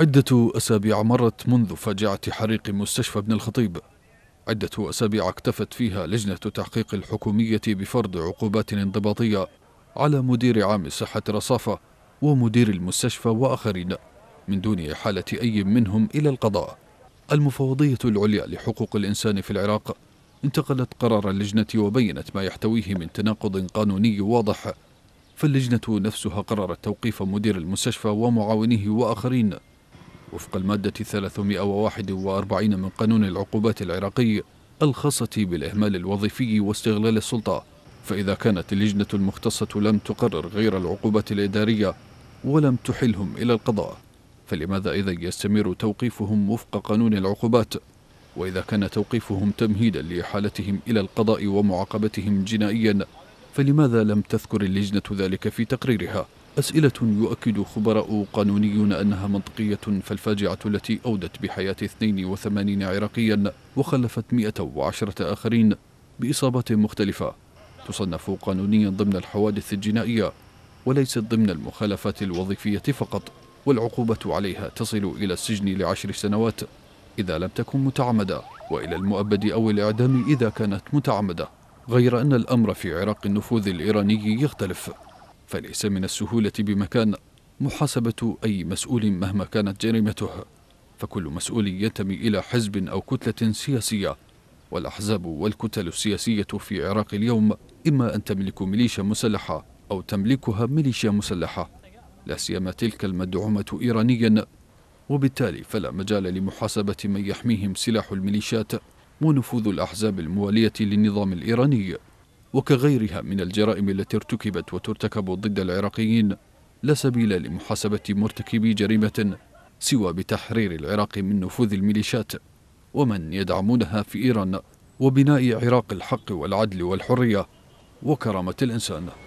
عدة أسابيع مرت منذ فاجعة حريق مستشفى ابن الخطيب عدة أسابيع اكتفت فيها لجنة تحقيق الحكومية بفرض عقوبات انضباطية على مدير عام صحة رصافة ومدير المستشفى وآخرين من دون إحالة أي منهم إلى القضاء المفوضية العليا لحقوق الإنسان في العراق انتقلت قرار اللجنة وبينت ما يحتويه من تناقض قانوني واضح فاللجنة نفسها قررت توقيف مدير المستشفى ومعاونيه وآخرين وفق المادة 341 من قانون العقوبات العراقي الخاصة بالإهمال الوظيفي واستغلال السلطة فإذا كانت اللجنة المختصة لم تقرر غير العقوبات الإدارية ولم تحلهم إلى القضاء فلماذا إذا يستمر توقيفهم وفق قانون العقوبات وإذا كان توقيفهم تمهيدا لإحالتهم إلى القضاء ومعاقبتهم جنائيا فلماذا لم تذكر اللجنة ذلك في تقريرها؟ أسئلة يؤكد خبراء قانونيون أنها منطقية فالفاجعة التي أودت بحياة 82 عراقيا وخلفت 110 آخرين بإصابات مختلفة تصنف قانونيا ضمن الحوادث الجنائية وليست ضمن المخالفات الوظيفية فقط والعقوبة عليها تصل إلى السجن لعشر سنوات إذا لم تكن متعمدة وإلى المؤبد أو الإعدام إذا كانت متعمدة غير أن الأمر في عراق النفوذ الإيراني يختلف فليس من السهولة بمكان محاسبة أي مسؤول مهما كانت جريمته فكل مسؤول ينتمي إلى حزب أو كتلة سياسية والأحزاب والكتل السياسية في العراق اليوم إما أن تملك ميليشيا مسلحة أو تملكها ميليشيا مسلحة لا سيما تلك المدعومة إيرانيا وبالتالي فلا مجال لمحاسبة من يحميهم سلاح الميليشيات ونفوذ الأحزاب الموالية للنظام الإيراني وكغيرها من الجرائم التي ارتكبت وترتكب ضد العراقيين لا سبيل لمحاسبة مرتكبي جريمة سوى بتحرير العراق من نفوذ الميليشيات ومن يدعمونها في إيران وبناء عراق الحق والعدل والحرية وكرامة الإنسان